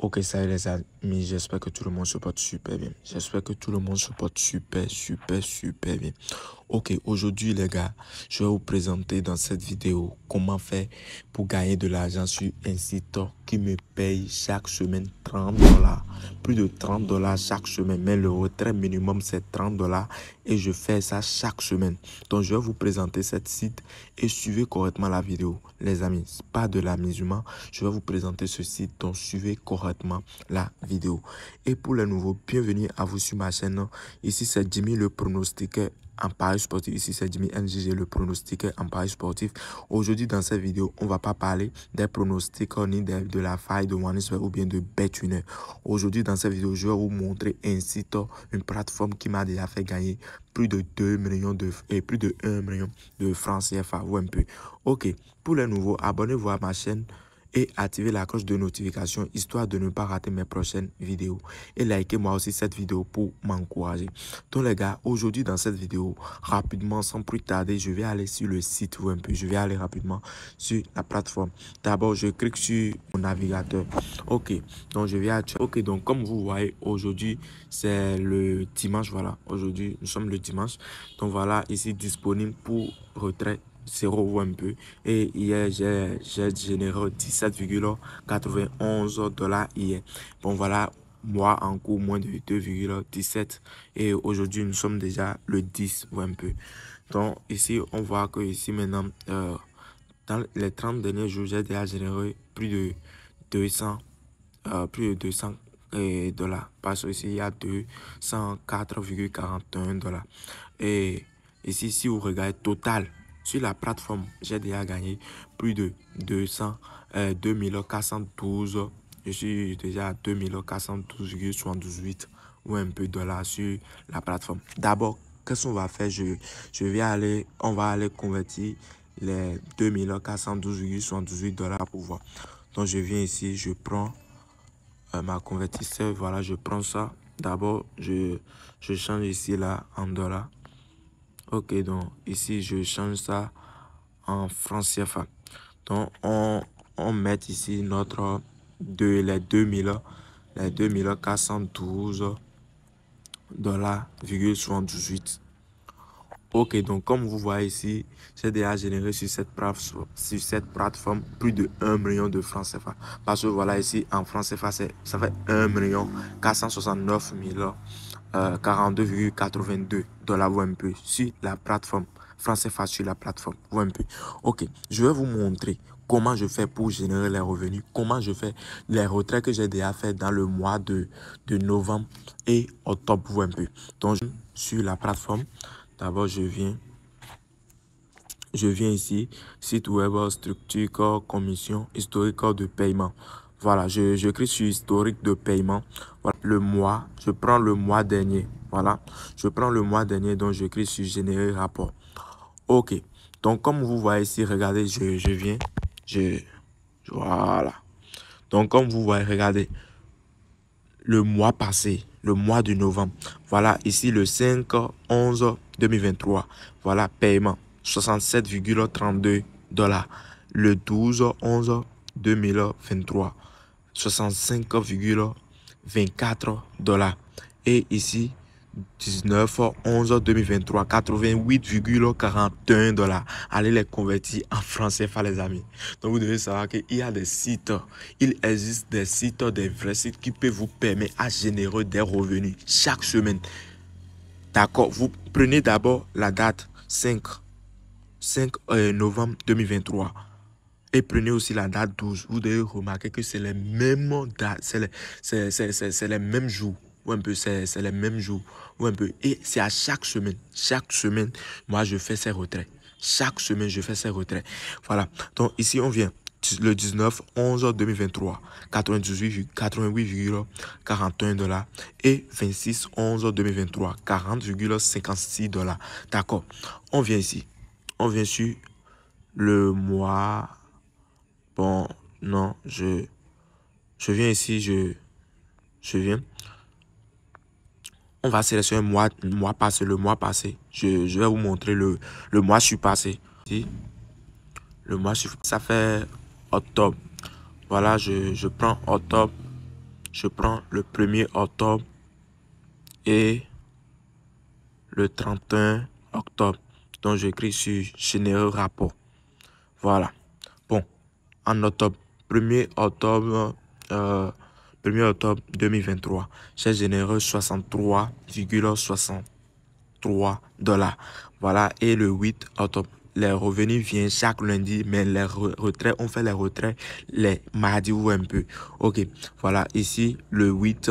Ok, ça les amis, j'espère que tout le monde se porte super bien. J'espère que tout le monde se porte super, super, super bien. Ok, aujourd'hui les gars, je vais vous présenter dans cette vidéo comment faire pour gagner de l'argent sur un site qui me paye chaque semaine 30 dollars. Plus de 30 dollars chaque semaine, mais le retrait minimum c'est 30 dollars et je fais ça chaque semaine. Donc je vais vous présenter cette site et suivez correctement la vidéo. Les amis, pas de l'amusement, je vais vous présenter ce site, donc suivez correctement la vidéo. Et pour les nouveaux, bienvenue à vous sur ma chaîne. Ici, c'est Jimmy le pronostiqueur en Paris sportif. Ici, c'est Jimmy NGG, le pronostiqueur en Paris sportif. Aujourd'hui, dans cette vidéo, on va pas parler des pronostics ni de, la faille de Wanisware ou bien de Betuner. Aujourd'hui, dans cette vidéo, je vais vous montrer un site, une plateforme qui m'a déjà fait gagner plus de 2 millions de, et plus de 1 million de francs CFA ou un peu. Ok, pour les nouveaux, abonnez-vous à ma chaîne et activer la cloche de notification histoire de ne pas rater mes prochaines vidéos. Et likez moi aussi cette vidéo pour m'encourager. Donc les gars, aujourd'hui dans cette vidéo, rapidement, sans plus tarder, je vais aller sur le site ou un peu, je vais aller rapidement sur la plateforme. D'abord, je clique sur mon navigateur. Ok, donc je vais Ok, donc comme vous voyez, aujourd'hui, c'est le dimanche, voilà. Aujourd'hui, nous sommes le dimanche. Donc voilà, ici disponible pour retrait 0 un peu. Et hier, j'ai généré 17,91 dollars hier. Bon, voilà, moi en cours moins de 2,17 et aujourd'hui nous sommes déjà le 10 ou un peu donc ici on voit que ici maintenant euh, dans les 30 derniers jours j'ai déjà généré plus de 200 euh, plus de 200 euh, dollars parce que ici il y a 204,41 dollars et ici si vous regardez total sur la plateforme, j'ai déjà gagné plus de 200, euh, 412. Je suis déjà à 2412,78 ou un peu de dollars sur la plateforme. D'abord, qu'est-ce qu'on va faire? Je, je vais aller, on va aller convertir les 2412,78 dollars pour voir. Donc, je viens ici, je prends euh, ma convertisseur. Voilà, je prends ça. D'abord, je, je change ici là en dollars. Ok, donc ici, je change ça en franc CFA. Donc, on, on met ici notre de les 2000, les 2412 dollars, 78. Ok, donc comme vous voyez ici, j'ai déjà généré sur cette, sur cette plateforme plus de 1 million de francs CFA. Parce que voilà ici, en francs CFA, ça fait 1 million 469 000 42,82 euh, dollars peu sur la plateforme. Français face sur la plateforme peu. Ok, je vais vous montrer comment je fais pour générer les revenus, comment je fais les retraits que j'ai déjà fait dans le mois de, de novembre et octobre peu. Donc, sur la plateforme, d'abord, je viens je viens ici, site web, structure, commission, historique de paiement. Voilà, je, je sur historique de paiement. Voilà, le mois, je prends le mois dernier. Voilà, je prends le mois dernier, dont je crée sur générer rapport. OK. Donc, comme vous voyez ici, regardez, je, je viens. Je, voilà. Donc, comme vous voyez, regardez, le mois passé, le mois de novembre. Voilà, ici, le 5 11 2023. Voilà, paiement, 67,32 dollars. Le 12 11 2023. 65,24 dollars. Et ici, 19 11 2023 88,41 dollars. Allez les convertir en français, les amis. Donc vous devez savoir qu'il y a des sites, il existe des sites, des vrais sites qui peuvent vous permettre à générer des revenus chaque semaine. D'accord, vous prenez d'abord la date 5 5 euh, novembre 2023 et prenez aussi la date 12. Vous devez remarquer que c'est les mêmes dates, c'est les, mêmes jours. Ou un peu, c'est les mêmes jours. Ou un peu. Et c'est à chaque semaine. Chaque semaine, moi, je fais ces retraits. Chaque semaine, je fais ces retraits. Voilà. Donc, ici, on vient le 19 11 2023 98 dollars et 26 11 2023 40,56 dollars d'accord on vient ici on vient sur le mois bon, non, je, je viens ici, je, je viens. On va sélectionner moi mois, mois passé, le mois passé. Je, vais vous montrer le, le mois, je suis passé. Le mois, ça fait octobre. Voilà, je, prends octobre. Je prends le 1er octobre et le 31 octobre. Donc, j'écris sur généreux rapport. Voilà octobre, 1er octobre, 1er euh, octobre 2023. chez généreux 63,63 ,63 dollars. Voilà, et le 8 octobre. Les revenus viennent chaque lundi, mais les retraits, on fait les retraits les mardis ou un peu. Ok, voilà, ici, le 8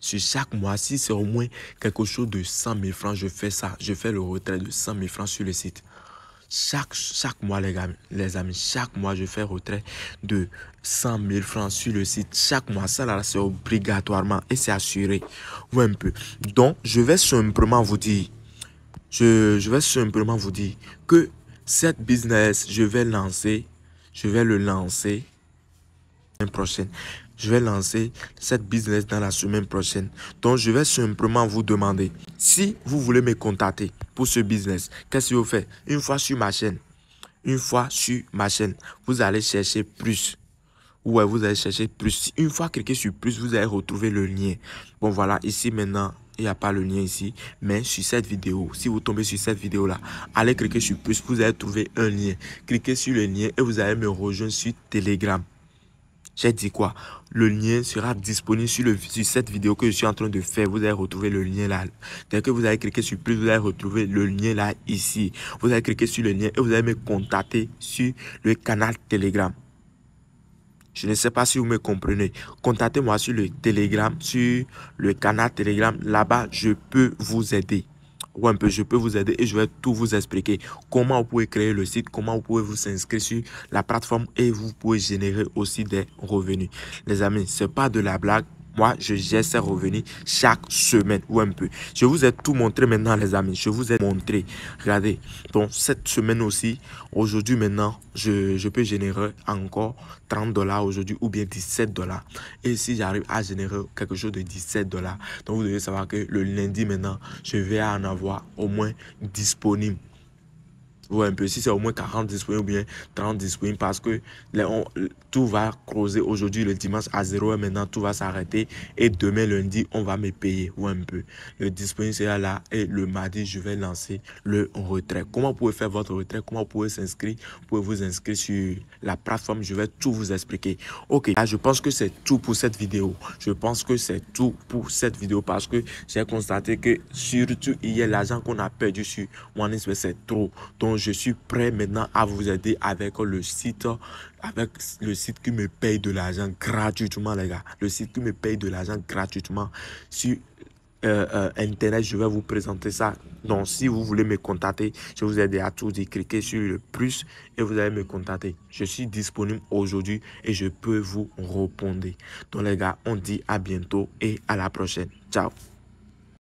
Sur chaque mois, si c'est au moins quelque chose de 100 000 francs, je fais ça. Je fais le retrait de 100 000 francs sur le site. Chaque, chaque mois, les, gars, les amis, chaque mois, je fais retrait de 100 000 francs sur le site. Chaque mois, ça, là, c'est obligatoirement et c'est assuré. Ou un peu. Donc, je vais simplement vous dire, je, vais simplement vous dire que cette business, je vais lancer, je vais le lancer semaine prochaine je vais lancer cette business dans la semaine prochaine. Donc, je vais simplement vous demander, si vous voulez me contacter pour ce business, qu'est-ce que vous faites Une fois sur ma chaîne, une fois sur ma chaîne, vous allez chercher plus. Ouais, vous allez chercher plus. Une fois cliqué sur plus, vous allez retrouver le lien. Bon, voilà, ici maintenant, il n'y a pas le lien ici, mais sur cette vidéo, si vous tombez sur cette vidéo-là, allez cliquer sur plus, vous allez trouver un lien. Cliquez sur le lien et vous allez me rejoindre sur Telegram. J'ai dit quoi Le lien sera disponible sur, le, cette vidéo que je suis en train de faire. Vous allez retrouver le lien là. Dès que vous allez cliquer sur plus, vous allez retrouver le lien là ici. Vous allez cliquer sur le lien et vous allez me contacter sur le canal Telegram. Je ne sais pas si vous me comprenez. Contactez-moi sur le Telegram, sur le canal Telegram. Là-bas, je peux vous aider ou un peu, je peux vous aider et je vais tout vous expliquer. Comment vous pouvez créer le site, comment vous pouvez vous inscrire sur la plateforme et vous pouvez générer aussi des revenus. Les amis, c'est pas de la blague. Moi, je gère ces revenus chaque semaine ou un peu. Je vous ai tout montré maintenant, les amis. Je vous ai montré. Regardez. Donc, cette semaine aussi, aujourd'hui maintenant, je, je peux générer encore 30 dollars aujourd'hui ou bien 17 dollars. Et si j'arrive à générer quelque chose de 17 dollars, donc vous devez savoir que le lundi maintenant, je vais en avoir au moins disponible ou un peu, si c'est au moins 40 disponibles ou bien 30 disponibles, parce que tout va creuser aujourd'hui le dimanche à 0 et maintenant tout va s'arrêter et demain lundi on va me payer ou un peu. Le disponible sera là et le mardi je vais lancer le retrait. Comment vous pouvez faire votre retrait, comment vous pouvez s'inscrire, vous pouvez vous inscrire sur la plateforme, je vais tout vous expliquer. Ok, là je pense que c'est tout pour cette vidéo. Je pense que c'est tout pour cette vidéo parce que j'ai constaté que surtout il y a l'argent qu'on a perdu sur mon c'est trop. Donc je suis prêt maintenant à vous aider avec le site, avec le site qui me paye de l'argent gratuitement, les gars. Le site qui me paye de l'argent gratuitement. Sur euh, euh, Internet, je vais vous présenter ça. Donc, si vous voulez me contacter, je vous aide à tous. dire. Cliquez sur le plus et vous allez me contacter. Je suis disponible aujourd'hui et je peux vous répondre. Donc, les gars, on dit à bientôt et à la prochaine. Ciao.